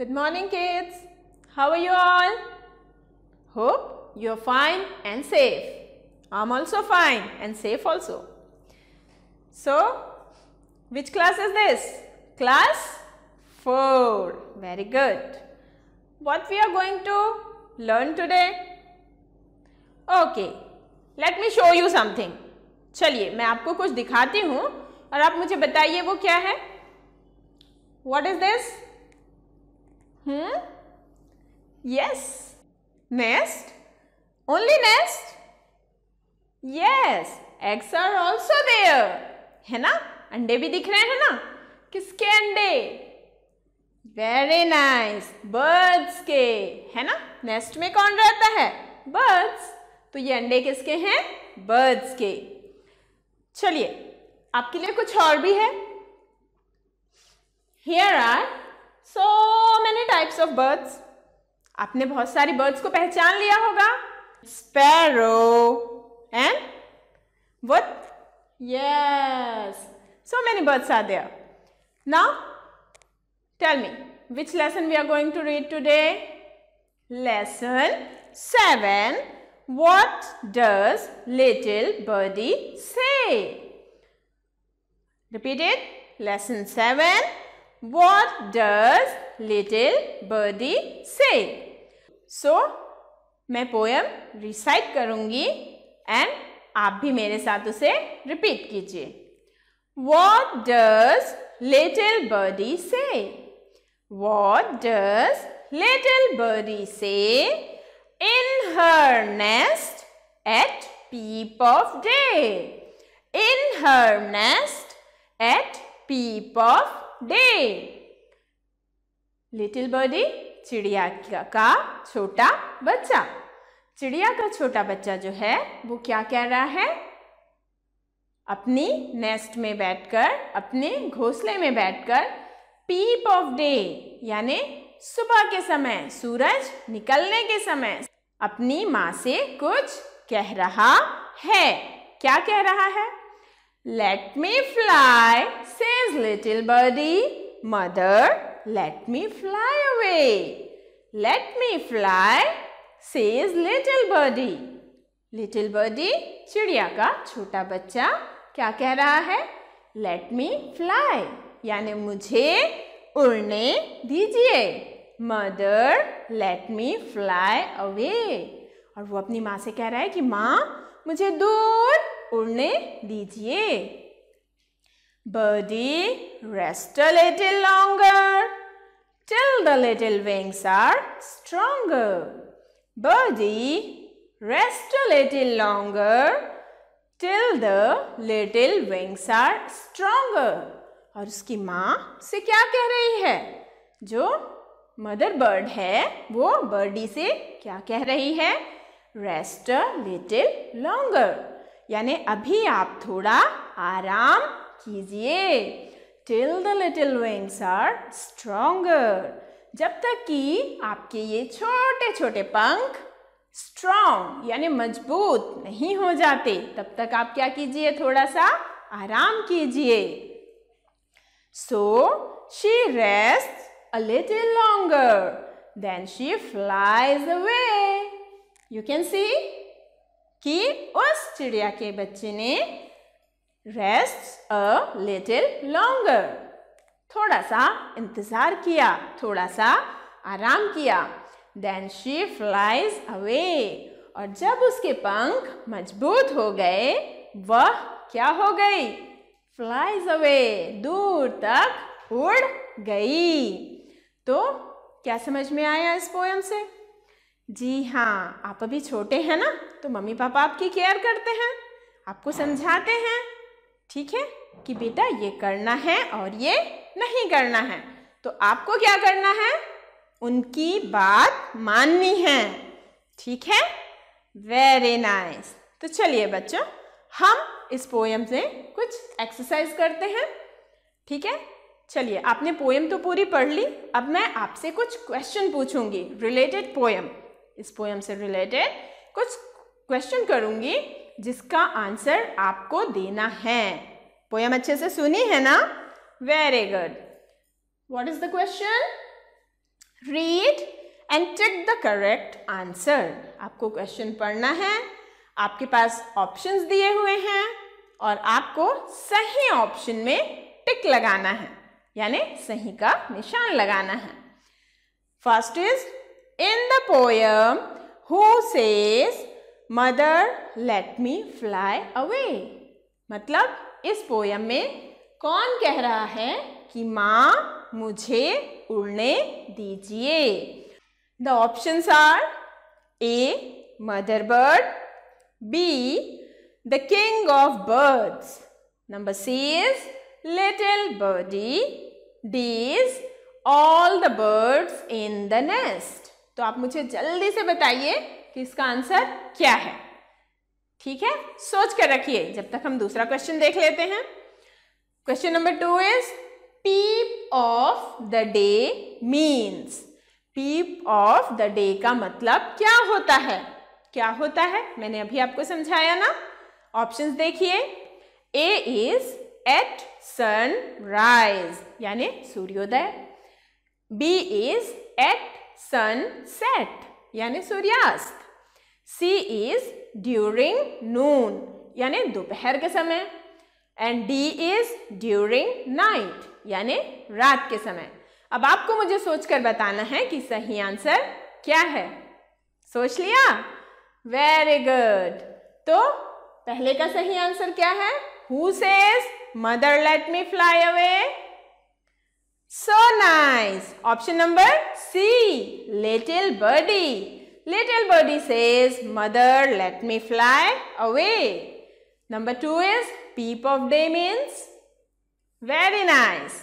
Good morning kids. How are you all? Hope you are fine and safe. I'm also fine and safe also. So, which class is this? Class 4. Very good. What we are going to learn today? Okay, let me show you something. चलिए मैं आपको कुछ दिखाती हूँ और आप मुझे बताइए वो क्या है What is this? Hmm? Yes. Nest? Only nest? Yes. Eggs are also there. है ना अंडे भी दिख रहे हैं ना किसके अंडे वेरी नाइस बर्ड्स के है ना नेस्ट में कौन रहता है बर्ड्स तो ये अंडे किसके हैं बर्ड्स के चलिए आपके लिए कुछ और भी है here are so many types of birds आपने बहुत सारी बर्ड्स को पहचान लिया होगा sparrow so many birds are there now tell me which lesson we are going to read today lesson seven what does little birdie say repeated lesson seven What does little birdie say? So, मैं poem recite करूंगी and आप भी मेरे साथ उसे repeat कीजिए what does little birdie say what does little birdie say in her nest at peep of day in her nest at peep of day little birdie चिड़िया का छोटा बच्चा चिड़िया का छोटा बच्चा जो है वो क्या कह रहा है अपनी नेस्ट में बैठकर अपने घोंसले में बैठकर पीप ऑफ डे यानी सुबह के समय सूरज निकलने के समय अपनी माँ से कुछ कह रहा है क्या कह रहा है Let me fly, says little birdie. Mother, let me fly away. Let me fly, says little birdie. Little birdie, चिड़िया का छोटा बच्चा क्या कह रहा है let me fly यानी मुझे उड़ने दीजिए mother let me fly away और वो अपनी माँ से कह रहा है कि माँ मुझे दूर उड़ने दीजिए birdie rest a little longer till the little wings are stronger birdie rest a little longer till the little wings are stronger और उसकी माँ से क्या कह रही है जो मदर बर्ड है वो बर्डी से क्या कह रही है रेस्ट अ लिटिल लॉन्गर यानी अभी आप थोड़ा आराम कीजिए till the little wings are stronger जब तक कि आपके ये छोटे छोटे पंख स्ट्रांग यानी मजबूत नहीं हो जाते तब तक आप क्या कीजिए थोड़ा सा आराम कीजिए so she rest a little longer then she flies away you can see कि उस चिड़िया के बच्चे ने रेस्ट अ लिटिल लॉन्गर थोड़ा सा इंतज़ार किया थोड़ा सा आराम किया देन शी फ्लाइज अवे और जब उसके पंख मजबूत हो गए वह क्या हो गई फ्लाइज अवे दूर तक उड़ गई तो क्या समझ में आया इस पोयम से जी हाँ आप अभी छोटे हैं ना तो मम्मी पापा आपकी केयर करते हैं आपको समझाते हैं ठीक है कि बेटा ये करना है और ये नहीं करना है तो आपको क्या करना है उनकी बात माननी है ठीक है वेरी नाइस तो चलिए बच्चों हम इस पोएम से कुछ एक्सरसाइज करते हैं ठीक है चलिए आपने पोएम तो पूरी पढ़ ली अब मैं आपसे कुछ क्वेश्चन पूछूंगी रिलेटेड पोएम इस पोएम से रिलेटेड कुछ क्वेश्चन करूंगी जिसका आंसर आपको देना है पोएम अच्छे से सुनी है ना very good what is the question read and tick the correct answer आपको क्वेश्चन पढ़ना है आपके पास ऑप्शंस दिए हुए हैं और आपको सही ऑप्शन में टिक लगाना है यानी सही का निशान लगाना है first is in the poem who says mother let me fly away मतलब इस पोयम में कौन कह रहा है कि माँ मुझे उड़ने दीजिए the options are A mother bird B the king of birds number C is little birdie D is all the birds in the nest तो आप मुझे जल्दी से बताइए कि इसका आंसर क्या है ठीक है सोच कर रखिए जब तक हम दूसरा क्वेश्चन देख लेते हैं question number two is peep of the day means peep of the day का मतलब क्या होता है क्या होता है मैंने अभी आपको समझाया ना ऑप्शंस देखिए A is at sunrise यानी सूर्योदय बी इज एट सनसेट यानी सूर्यास्त सी इज ड्यूरिंग नून यानी दोपहर के समय and D is during night यानी रात के समय अब आपको मुझे सोचकर बताना है कि सही आंसर क्या है सोच लिया वेरी गुड तो पहले का सही आंसर क्या है who says mother let me fly away So nice. Option number C. Little birdie. Little birdie says, Mother, let me fly away. Number two is peep of day means very nice.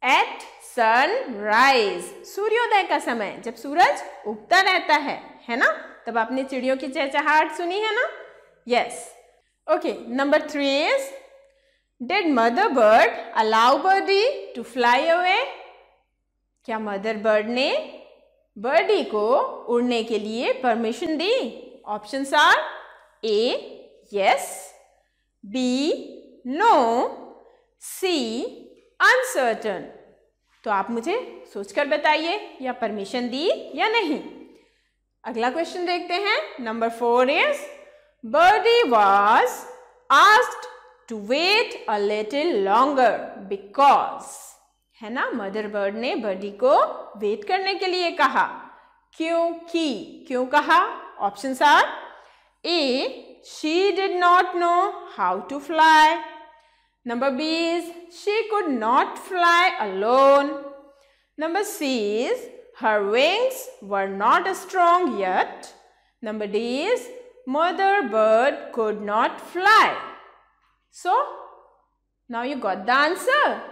At sun sunrise सूर्योदय का समय जब सूरज उगता रहता है है ना तब आपने चिड़ियों की चहचहाट सुनी है ना Yes. Okay, number three is did mother bird allow birdie to fly away क्या मदर बर्ड ने बर्डी को उड़ने के लिए परमिशन दी option are A yes B no C uncertain तो आप मुझे सोचकर बताइए या परमिशन दी या नहीं अगला क्वेश्चन देखते हैं number four is birdie was asked to wait a little longer because है ना मदर बर्ड ने बडी को वेट करने के लिए कहा क्योंकि क्यों कहा option are A she did not know how to fly number b is she could not fly alone number c is her wings were not strong yet number d is mother bird could not fly So, now you got the answer.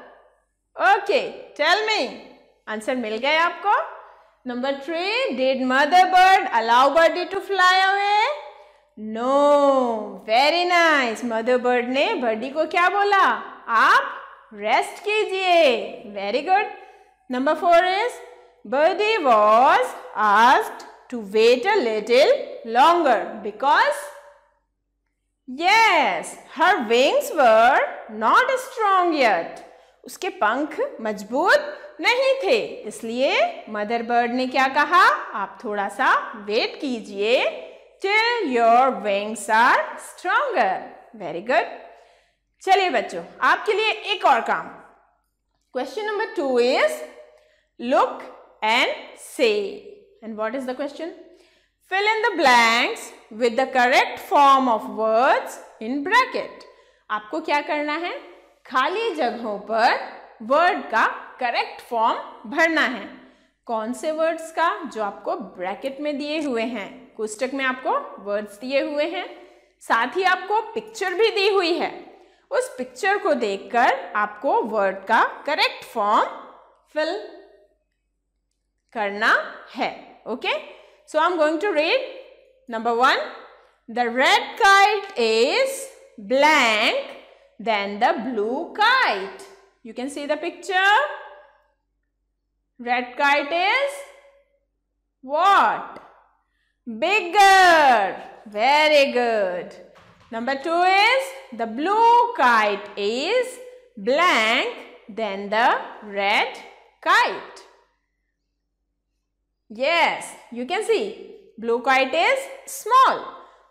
Okay, tell me. Answer mil gaya aapko? Number three, did mother bird allow birdie to fly away? No. Very nice. Mother bird ne birdie ko kya bola? Aap rest कीजिए. Very good. Number four is, birdie was asked to wait a little longer because Yes, her wings were not strong yet. उसके पंख मजबूत नहीं थे इसलिए mother bird ने क्या कहा आप थोड़ा सा वेट कीजिए till your wings are stronger very good चलिए बच्चों आपके लिए एक और काम question number two is look and say and what is the question Fill in the blanks with the correct form of words in bracket. आपको क्या करना है खाली जगहों पर वर्ड का करेक्ट फॉर्म भरना है कौन से वर्ड्स का जो आपको ब्रैकेट में दिए हुए हैं कुस्टक में आपको वर्ड्स दिए हुए हैं साथ ही आपको पिक्चर भी दी हुई है उस पिक्चर को देखकर आपको वर्ड का करेक्ट फॉर्म फिल करना है okay okay? So I'm going to read number one. The red kite is blank than the blue kite. You can see the picture. Red kite is what? Bigger. Very good. Number two is the blue kite is blank than the red kite. Yes, you can see blue kite is small.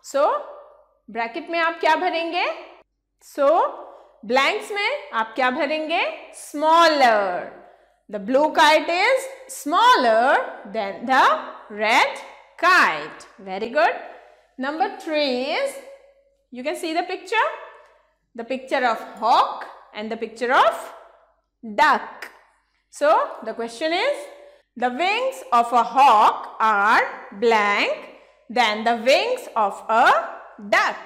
So, bracket में आप क्या भरेंगे? So, blanks में आप क्या भरेंगे? Smaller. The blue kite is smaller than the red kite. Very good. Number three is, you can see the picture? The picture of hawk and the picture of duck. So, the question is, The wings of a hawk are blank than the wings of a duck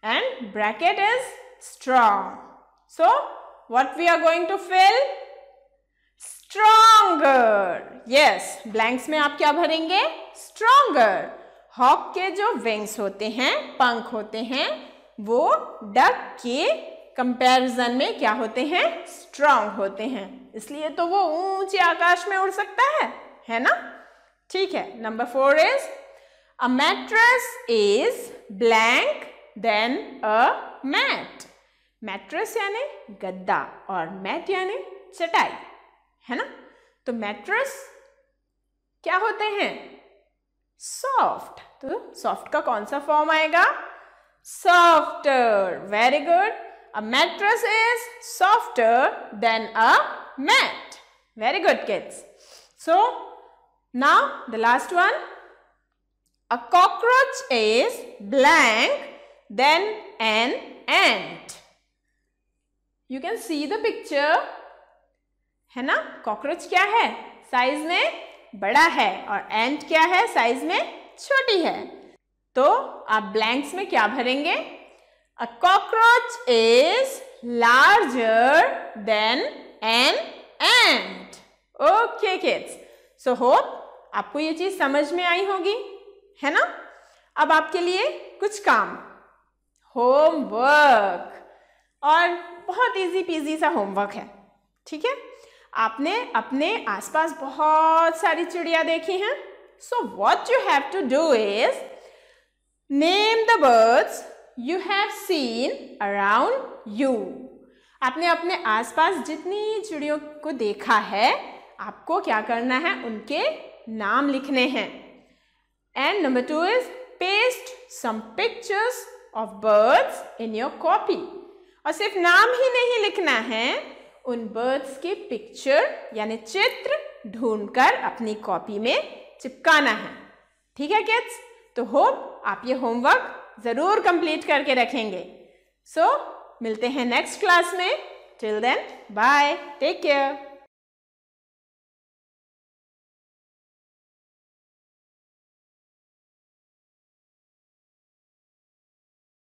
and bracket is strong. So, what we are going to fill? Stronger. Yes, blanks mein aap kya bharenge Stronger. hawk ke jo wings hote hain pankh hote hain wo duck ke comparison mein kya hote hain strong hote hain इसलिए तो वो ऊंचे आकाश में उड़ सकता है है ना ठीक है number four is a mattress is blank than a mat mattress यानी गद्दा और मैट यानी चटाई है ना तो मैट्रस क्या होते हैं सॉफ्ट तो सॉफ्ट का कौन सा फॉर्म आएगा softer very good a mattress is softer than a mat Very good kids. So now the last one. A cockroach is blank then an ant. You can see the picture. है ना cockroach क्या है size में बड़ा है और एंट क्या है साइज में छोटी है तो आप ब्लैंक्स में क्या भरेंगे a cockroach is larger than an and okay kids so hope आपको ये चीज समझ में आई होगी है ना अब आपके लिए कुछ काम होमवर्क और बहुत इजी पीजी सा होमवर्क है ठीक है आपने अपने आसपास बहुत सारी चिड़िया देखी हैं so what you have to do is name the birds you have seen around you आपने अपने आसपास जितनी चिड़ियों को देखा है आपको क्या करना है उनके नाम लिखने हैं and number two is paste some pictures of birds in your copy और सिर्फ नाम ही नहीं लिखना है उन बर्ड्स के पिक्चर यानी चित्र ढूंढकर अपनी कॉपी में चिपकाना है ठीक है किड्स तो होप आप ये होमवर्क ज़रूर कंप्लीट करके रखेंगे सो so, मिलते हैं नेक्स्ट क्लास में till then bye take care